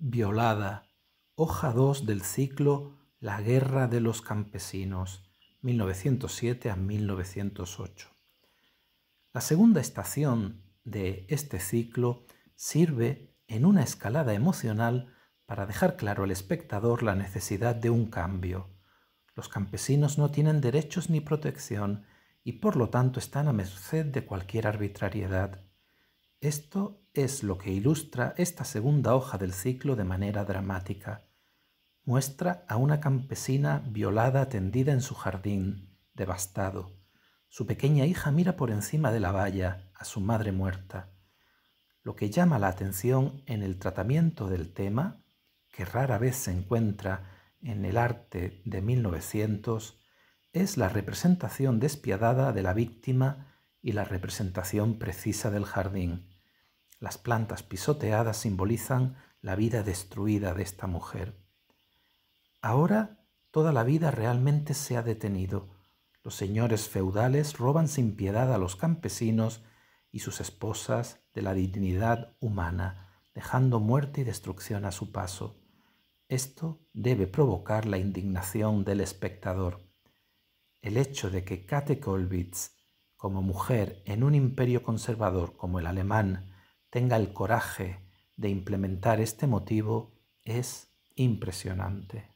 Violada, hoja 2 del ciclo La Guerra de los Campesinos, 1907 a 1908. La segunda estación de este ciclo sirve en una escalada emocional para dejar claro al espectador la necesidad de un cambio. Los campesinos no tienen derechos ni protección y por lo tanto están a merced de cualquier arbitrariedad esto es lo que ilustra esta segunda hoja del ciclo de manera dramática. Muestra a una campesina violada tendida en su jardín, devastado. Su pequeña hija mira por encima de la valla a su madre muerta. Lo que llama la atención en el tratamiento del tema, que rara vez se encuentra en el arte de 1900, es la representación despiadada de la víctima y la representación precisa del jardín. Las plantas pisoteadas simbolizan la vida destruida de esta mujer. Ahora toda la vida realmente se ha detenido. Los señores feudales roban sin piedad a los campesinos y sus esposas de la dignidad humana, dejando muerte y destrucción a su paso. Esto debe provocar la indignación del espectador. El hecho de que Kate Kolwitz, como mujer en un imperio conservador como el alemán, tenga el coraje de implementar este motivo es impresionante.